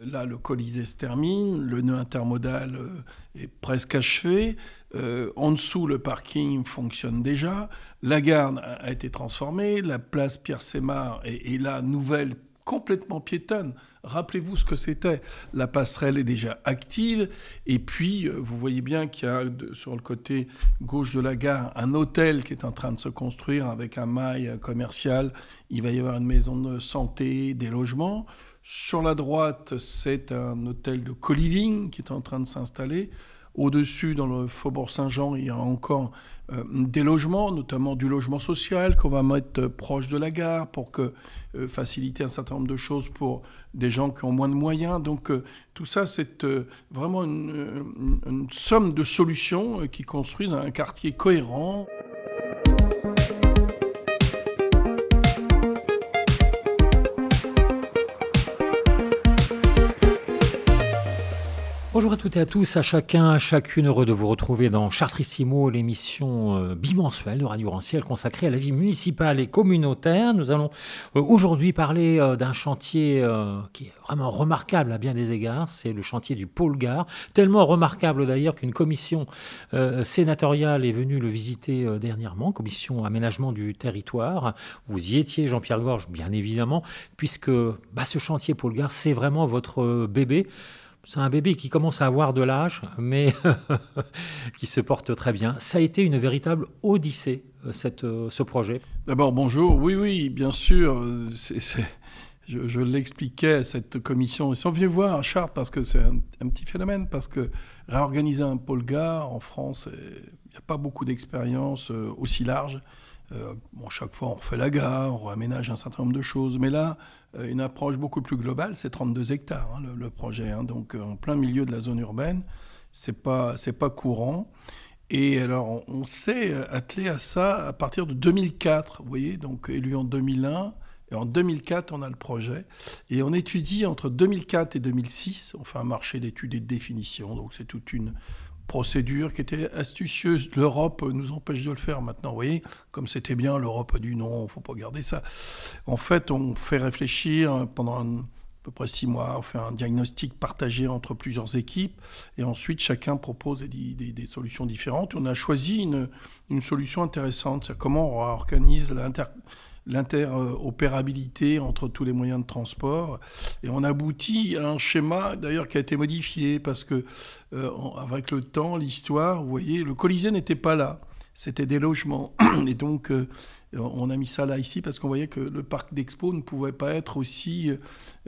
Là, le colisée se termine, le nœud intermodal euh, est presque achevé. Euh, en dessous, le parking fonctionne déjà. La gare a été transformée. La place Pierre-Sémar est, est là, nouvelle, complètement piétonne. Rappelez-vous ce que c'était. La passerelle est déjà active. Et puis, euh, vous voyez bien qu'il y a sur le côté gauche de la gare un hôtel qui est en train de se construire avec un mail commercial. Il va y avoir une maison de santé, des logements. Sur la droite, c'est un hôtel de co qui est en train de s'installer. Au-dessus, dans le faubourg Saint-Jean, il y a encore euh, des logements, notamment du logement social qu'on va mettre euh, proche de la gare pour que, euh, faciliter un certain nombre de choses pour des gens qui ont moins de moyens. Donc tout ça, c'est vraiment une, somme de solutions qui construisent un quartier cohérent. Bonjour à toutes et à tous, à chacun, à chacune, heureux de vous retrouver dans Chartrissimo, l'émission euh, bimensuelle de Radio Ranciel consacrée à la vie municipale et communautaire. Nous allons euh, aujourd'hui parler euh, d'un chantier qui est vraiment remarquable à bien des égards, c'est le chantier du Pôle gare tellement remarquable d'ailleurs qu'une commission sénatoriale est venue le visiter dernièrement, commission aménagement du territoire. Vous y étiez, Jean-Pierre Gorge, bien évidemment, puisque bah, ce chantier Pôle gare c'est vraiment votre bébé. C'est un bébé qui commence à avoir de l'âge, mais qui se porte très bien. Ça a été une véritable odyssée, euh, euh, ce projet. D'abord, bonjour. Oui, oui, bien sûr. Je, l'expliquais à cette commission. Ils sont venus voir un Chartres parce que c'est un, petit phénomène, parce que réorganiser un polgar en France, il n'y a pas beaucoup d'expérience euh, aussi large. Euh, chaque fois, on refait la gare, on aménage un certain nombre de choses. Mais là, euh, une approche beaucoup plus globale, c'est 32 hectares, hein, le, projet. Hein. donc, euh, en plein milieu de la zone urbaine, c'est pas, pas courant. Et alors, on, on s'est attelé à ça à partir de 2004, vous voyez, donc élu en 2001. Et en 2004, on a le projet. Et on étudie entre 2004 et 2006, on fait un marché d'études et de définition. Donc, c'est toute une procédure qui était astucieuse. L'Europe nous empêche de le faire maintenant. Vous voyez, comme c'était bien, l'Europe a dit non, il ne faut pas garder ça. En fait, on fait réfléchir pendant à peu près six mois, on fait un diagnostic partagé entre plusieurs équipes, et ensuite chacun propose des, solutions différentes. On a choisi une, solution intéressante, comment on organise l'inter l'interopérabilité entre tous les moyens de transport. Et on aboutit à un schéma, d'ailleurs, qui a été modifié, parce que, euh, avec le temps, l'histoire, vous voyez, le Colisée n'était pas là c'était des logements. Et donc, euh, on a mis ça là, ici, parce qu'on voyait que le parc d'expo ne pouvait pas être aussi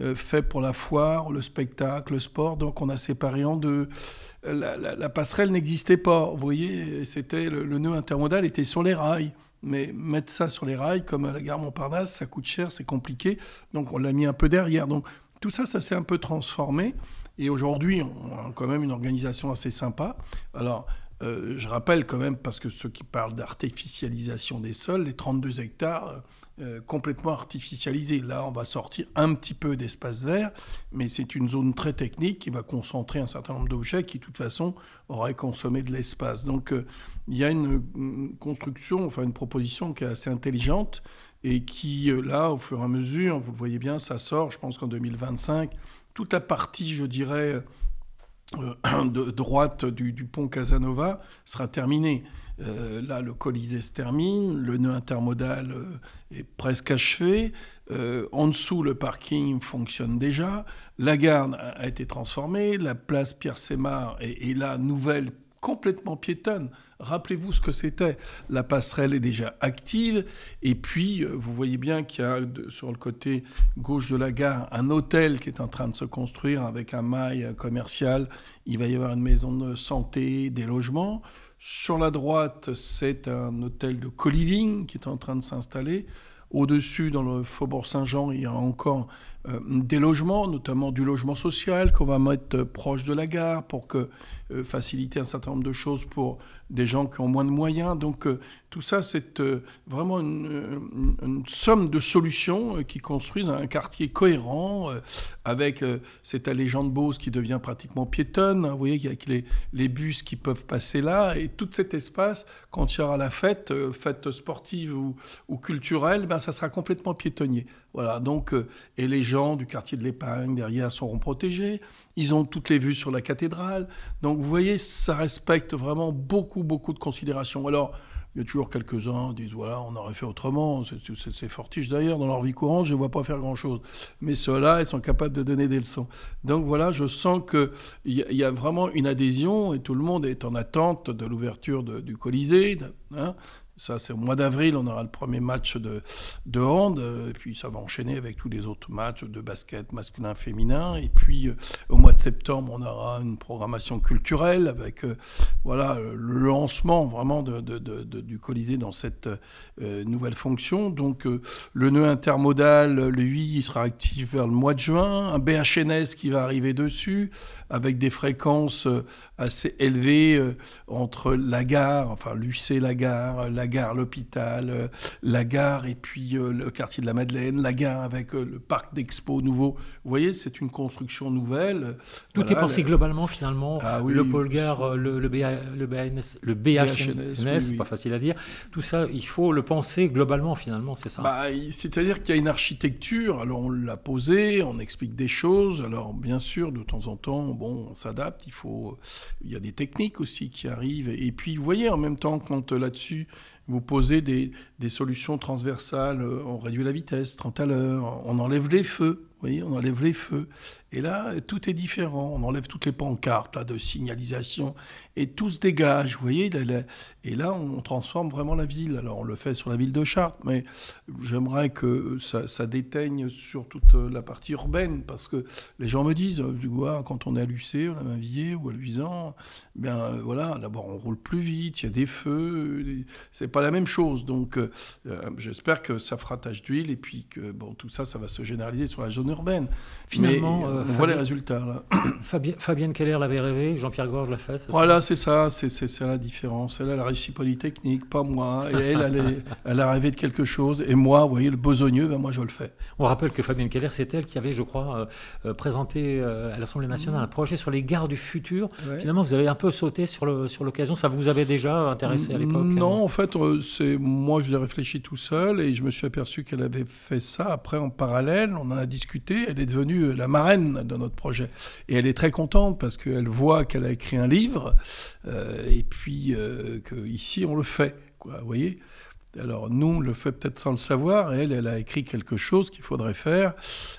euh, fait pour la foire, le spectacle, le sport. Donc, on a séparé en deux. La, la, passerelle n'existait pas. Vous voyez, c'était le, le nœud intermodal était sur les rails. Mais mettre ça sur les rails, comme à la gare Montparnasse, ça coûte cher, c'est compliqué. Donc, on l'a mis un peu derrière. Donc, tout ça, ça s'est un peu transformé. Et aujourd'hui, on a quand même une organisation assez sympa. Alors, euh, je rappelle quand même, parce que ceux qui parlent d'artificialisation des sols, les 32 hectares euh, euh, complètement artificialisés. Là, on va sortir un petit peu d'espace vert, mais c'est une zone très technique qui va concentrer un certain nombre d'objets qui, de toute façon, auraient consommé de l'espace. Donc, il y a une, construction, enfin une proposition qui est assez intelligente et qui, là, au fur et à mesure, vous le voyez bien, ça sort, je pense qu'en 2025, toute la partie, je dirais, euh, de droite du, pont Casanova sera terminé euh, là, le Colisée se termine, le nœud intermodal euh, est presque achevé. en dessous, le parking fonctionne déjà. La gare a été transformée. La place Pierre-Sémar est, est la nouvelle complètement piétonne. Rappelez-vous ce que c'était. La passerelle est déjà active. Et puis, euh, vous voyez bien qu'il y a sur le côté gauche de la gare un hôtel qui est en train de se construire avec un mail commercial. Il va y avoir une maison de santé, des logements. Sur la droite, c'est un hôtel de Coliving qui est en train de s'installer. Au-dessus, dans le faubourg Saint-Jean, il y a encore euh, des logements, notamment du logement social qu'on va mettre euh, proche de la gare pour que euh, faciliter un certain nombre de choses pour des gens qui ont moins de moyens. Donc euh, tout ça, c'est euh, vraiment une, somme de solutions qui construisent un quartier cohérent avec cette allée de Beauce qui devient pratiquement piétonne. Hein, vous voyez, qu'il y a les, les bus qui peuvent passer là. Et tout cet espace, quand il y aura la fête, fête sportive ou, ou culturelle, ben, ça sera complètement piétonnier. Voilà, donc, et les gens du quartier de l'Épargne derrière seront protégés. Ils ont toutes les vues sur la cathédrale. Donc, donc vous voyez, ça respecte vraiment beaucoup, beaucoup de considérations. Alors, il y a toujours quelques-uns qui disent, voilà, on aurait fait autrement. C'est fortiche d'ailleurs, dans leur vie courante, je ne vois pas faire grand-chose. Mais ceux-là, ils sont capables de donner des leçons. Donc voilà, je sens qu'il y, y, a vraiment une adhésion et tout le monde est en attente de l'ouverture du Colisée. Hein. Ça, c'est au mois d'avril, on aura le premier match de, de hand, euh, et puis ça va enchaîner avec tous les autres matchs de basket masculin, féminin. Et puis euh, au mois de septembre, on aura une programmation culturelle avec euh, voilà, le lancement vraiment de, du Colisée dans cette nouvelle fonction. Donc le nœud intermodal, lui, il sera actif vers le mois de juin. Un BHNS qui va arriver dessus avec des fréquences assez élevées entre la gare, enfin l'UC la gare, la la gare, l'hôpital, euh, la gare et puis euh, le quartier de la Madeleine, la gare avec euh, le parc d'expo nouveau. Vous voyez, c'est une construction nouvelle. Tout est pensé globalement finalement. Ah le Polgar, le, le, le, BNS le BHNS, c'est pas facile à dire. Tout ça, il faut le penser globalement finalement, c'est ça bah, C'est-à-dire qu'il y a une architecture, alors on l'a posée, on explique des choses. Alors bien sûr, de temps en temps, bon, on s'adapte, il faut... Il y a des techniques aussi qui arrivent. Et puis, vous voyez, en même temps, quand là-dessus, vous posez des, solutions transversales, euh, on réduit la vitesse 30 à l'heure, on enlève les feux, vous voyez, on enlève les feux. Et là, tout est différent. On enlève toutes les pancartes de signalisation et tout se dégage. Vous voyez, et là, on transforme vraiment la ville. Alors, on le fait sur la ville de Chartres, mais j'aimerais que ça, déteigne sur toute la partie urbaine parce que les gens me disent, euh, quand on est à Lucé, on à Mavilliers ou à Luisan, eh bien euh, voilà, d'abord on roule plus vite, il y a des feux, c'est pas la même chose. Donc, euh, j'espère que ça fera tache d'huile et puis que bon, tout ça, ça va se généraliser sur la zone urbaine. Finalement. Voilà les résultats. Là. Fabien, Fabienne Keller l'avait rêvé, Jean-Pierre Gorge l'a fait. Voilà, c'est ça, c'est la différence. Elle, elle a réussi Polytechnique, pas moi. Hein. Et elle, elle, elle, a rêvé de quelque chose. Et moi, vous voyez, le besogneux, ben moi, je le fais. On rappelle que Fabienne Keller, c'est elle qui avait, je crois, euh, euh, présenté euh, à l'Assemblée nationale un mmh. projet sur les gares du futur. Finalement, vous avez un peu sauté sur l'occasion. Sur ça vous avait déjà intéressé à l'époque mmh, Non, hein en fait, c'est moi, je l'ai réfléchi tout seul et je me suis aperçu qu'elle avait fait ça. Après, en parallèle, on en a discuté. Elle est devenue la marraine dans notre projet. Et elle est très contente parce qu'elle voit qu'elle a écrit un livre euh, et puis euh, qu'ici on le fait. Quoi, vous voyez alors nous, on le fait peut-être sans le savoir, elle, elle a écrit quelque chose qu'il faudrait faire,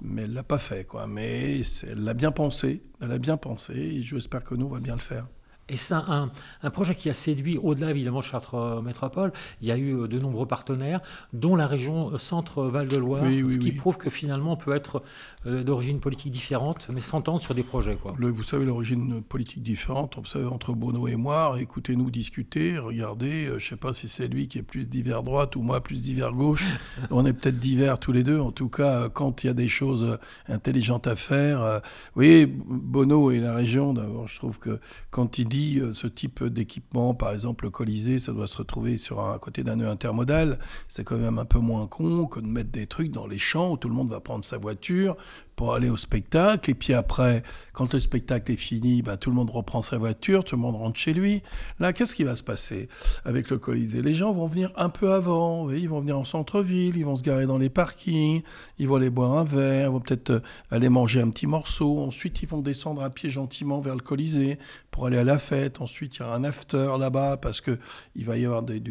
mais elle ne l'a pas fait. Quoi. Mais elle l'a bien pensé, elle a bien pensé, et j'espère que nous, on va bien le faire. Et c'est un, un, projet qui a séduit au-delà évidemment de Chartres euh, Métropole. Il y a eu euh, de nombreux partenaires, dont la région euh, Centre-Val de Loire, ce qui prouve que finalement on peut être d'origine politique différente, mais s'entendre sur des projets. Quoi. vous savez, l'origine politique différente, on savez, entre Bono et moi, écoutez-nous discuter, regardez, je ne sais pas si c'est lui qui est plus divers droite ou moi plus divers gauche. on est peut-être divers tous les deux. En tout cas, quand il y a des choses intelligentes à faire, vous voyez, Bono et la région, d'abord, je trouve que quand il dit euh, ce type d'équipement, par exemple le Colisée, ça doit se retrouver sur un à côté d'un nœud intermodal, c'est quand même un peu moins con que de mettre des trucs dans les champs où tout le monde va prendre sa voiture pour aller au spectacle. Et puis après, quand le spectacle est fini, ben, tout le monde reprend sa voiture, tout le monde rentre chez lui. Là, qu'est-ce qui va se passer avec le Colisée Les gens vont venir un peu avant, ils vont venir en centre-ville, ils vont se garer dans les parkings, ils vont aller boire un verre, ils vont peut-être euh, aller manger un petit morceau. Ensuite, ils vont descendre à pied gentiment vers le Colisée pour aller à la fête. Ensuite, il y a un after là-bas parce que il va y avoir des,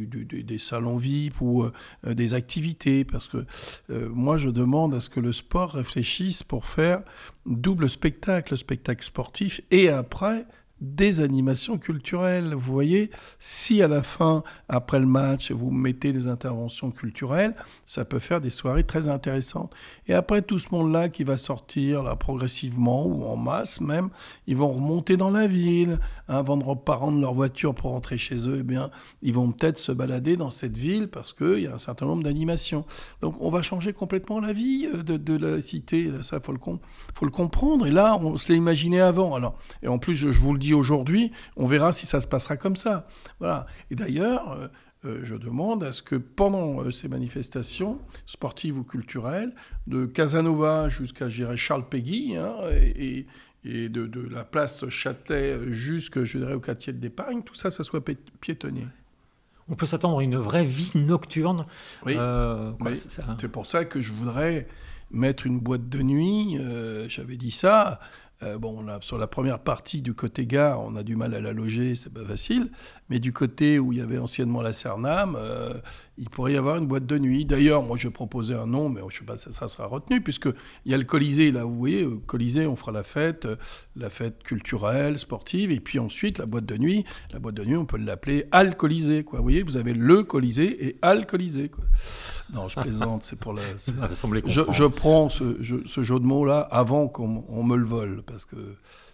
salons VIP ou euh, des activités. Parce que euh, moi, je demande à ce que le sport réfléchisse pour faire double spectacle, spectacle sportif et après des animations culturelles. Vous voyez, si à la fin, après le match, vous mettez des interventions culturelles, ça peut faire des soirées très intéressantes. Et après, tout ce monde-là qui va sortir là, progressivement ou en masse même, ils vont remonter dans la ville. Hein, avant de reprendre leur voiture pour rentrer chez eux, eh bien, ils vont peut-être se balader dans cette ville parce qu'il y a un certain nombre d'animations. Donc, on va changer complètement la vie euh, de, la cité. Ça, il faut, le, comprendre. Et là, on se l'imaginait avant. Alors, et en plus, je, je vous le dis, aujourd'hui, on verra si ça se passera comme ça. Voilà. Et d'ailleurs, euh, euh, je demande à ce que pendant euh, ces manifestations sportives ou culturelles, de Casanova jusqu'à, Charles Péguy, hein, et, et de, la place Châtelet jusqu'au je dirais, au quartier de l'Épargne, tout ça, ça soit piétonnier. On peut s'attendre à une vraie vie nocturne. Oui. Hein. c'est pour ça que je voudrais mettre une boîte de nuit, j'avais dit ça, euh, bon, sur la première partie du côté gare, on a du mal à la loger, c'est pas facile. Mais du côté où il y avait anciennement la Cernam, euh, il pourrait y avoir une boîte de nuit. D'ailleurs, moi, je proposais un nom, mais je ne sais pas si ça sera retenu, puisque il y a le Colisée, là, vous voyez, au Colisée, on fera la fête, euh, la fête culturelle, sportive, et puis ensuite, la boîte de nuit. La boîte de nuit, on peut l'appeler alcoolisé. quoi. Vous voyez, vous avez le Colisée et alcoolisé. quoi. Non, je plaisante, c'est pour la... Ah, je, prends ce, ce jeu de mots-là avant qu'on me le vole, parce que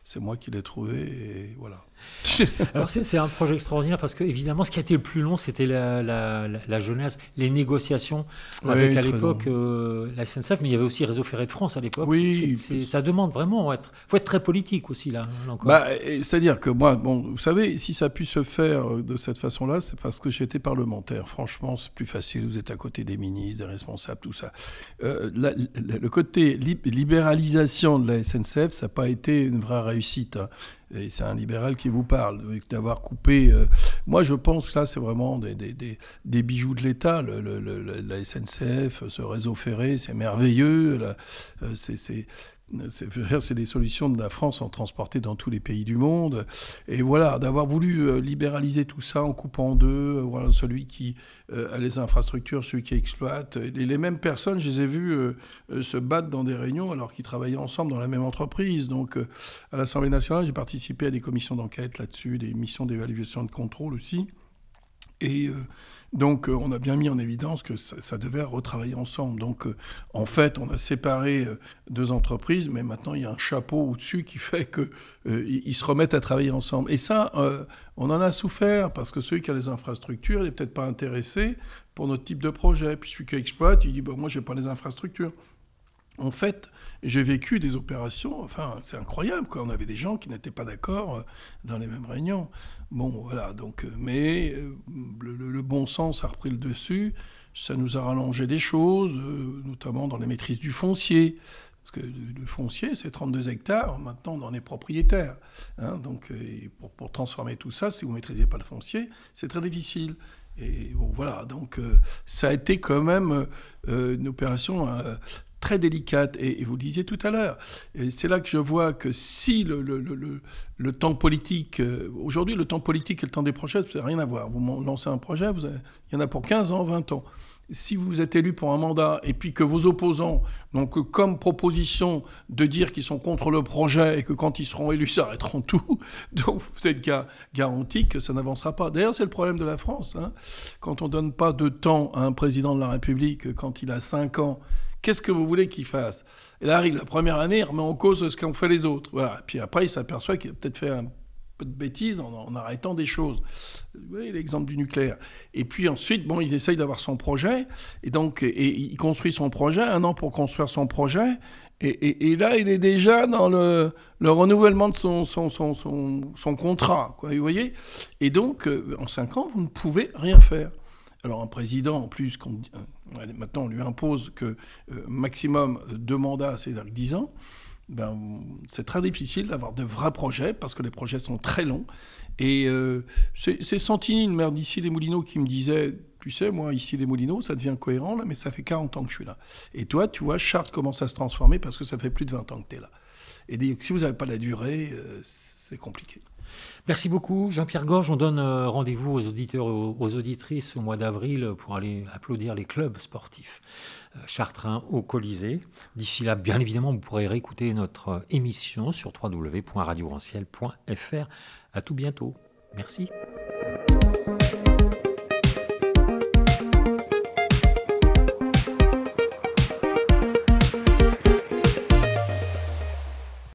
c'est moi qui l'ai trouvé, et voilà. Alors c'est un projet extraordinaire parce que évidemment ce qui a été le plus long c'était la, jeunesse, les négociations avec à l'époque euh, la SNCF, mais il y avait aussi Réseau Ferré de France à l'époque. Oui, ça demande vraiment être, faut être très politique aussi là. Hein, encore. bah, c'est-à-dire que moi, bon, vous savez, si ça a pu se faire euh, de cette façon-là, c'est parce que j'étais parlementaire. Franchement, c'est plus facile. Vous êtes à côté des ministres, des responsables, tout ça. Euh, le côté libéralisation de la SNCF, ça n'a pas été une vraie réussite. Hein c'est un libéral qui vous parle, euh, d'avoir coupé. Euh, moi, je pense que ça, c'est vraiment des, bijoux de l'État. la SNCF, ce réseau ferré, c'est merveilleux. Euh, c'est c'est des solutions de la France en transportées dans tous les pays du monde. Et voilà, d'avoir voulu euh, libéraliser tout ça en coupant en deux, euh, voilà, celui qui euh, a les infrastructures, celui qui exploite. Et les mêmes personnes, je les ai vues se battre dans des réunions alors qu'ils travaillaient ensemble dans la même entreprise. Donc, à l'Assemblée nationale, j'ai participé à des commissions d'enquête là-dessus, des missions d'évaluation de contrôle aussi. Et euh, donc, euh, on a bien mis en évidence que ça, devait retravailler ensemble. Donc, euh, en fait, on a séparé deux entreprises, mais maintenant, il y a un chapeau au-dessus qui fait qu'ils se remettent à travailler ensemble. Et ça, on en a souffert, parce que celui qui a les infrastructures, il n'est peut-être pas intéressé pour notre type de projet. Puis celui qui exploite, il dit, bah, moi, je n'ai pas les infrastructures en fait, j'ai vécu des opérations, enfin, c'est incroyable, quoi. On avait des gens qui n'étaient pas d'accord euh, dans les mêmes réunions. Bon, voilà, donc, euh, mais euh, le, bon sens a repris le dessus. Ça nous a rallongé des choses, notamment dans les maîtrises du foncier. Parce que le foncier, c'est 32 hectares, maintenant on en est propriétaire. Hein. donc pour, pour, transformer tout ça, si vous ne maîtrisez pas le foncier, c'est très difficile. Et bon, voilà, donc ça a été quand même une opération très délicate. Et, vous le disiez tout à l'heure, et c'est là que je vois que si le, le, le, le temps politique, euh, aujourd'hui le temps politique et le temps des projets, ça n'a rien à voir. Vous lancez un projet, vous il y en a pour 15 ans, 20 ans. Si vous êtes élu pour un mandat et puis que vos opposants n'ont que comme proposition de dire qu'ils sont contre le projet et que quand ils seront élus, ils arrêteront tout, donc vous êtes ga garanti que ça n'avancera pas. D'ailleurs, c'est le problème de la France. Hein. Quand on ne donne pas de temps à un président de la République, quand il a 5 ans Qu'est-ce que vous voulez qu'il fasse Et là arrive la première année, il remet en cause ce qu'ont fait les autres. Et puis après, il s'aperçoit qu'il a peut-être fait un peu de bêtises en, arrêtant des choses. Vous voyez l'exemple du nucléaire. Et puis ensuite, bon, il essaye d'avoir son projet, et donc et, il construit son projet, un an pour construire son projet, et, là, il est déjà dans le, renouvellement de son, son, contrat, quoi, vous voyez Et donc, euh, en cinq ans, vous ne pouvez rien faire. Alors un président, en plus, euh, maintenant on lui impose que euh, maximum euh, deux mandats, c'est-à-dire dix ans, ben, c'est très difficile d'avoir de vrais projets parce que les projets sont très longs. Et c'est Santini, le maire d'ici les Moulineaux, qui me disait, tu sais, moi, ici les Moulineaux, ça devient cohérent, là, mais ça fait 40 ans que je suis là. Et toi, tu vois, Charte commence à se transformer parce que ça fait plus de 20 ans que tu es là. Et donc, si vous n'avez pas la durée, c'est compliqué. Merci beaucoup, Jean-Pierre Gorge. On donne euh, rendez-vous aux auditeurs et aux auditrices au mois d'avril pour aller applaudir les clubs sportifs euh, Chartrain au Colisée. D'ici là, bien évidemment, vous pourrez réécouter notre euh, émission sur www.radio-ranciel.fr. À tout bientôt. Merci.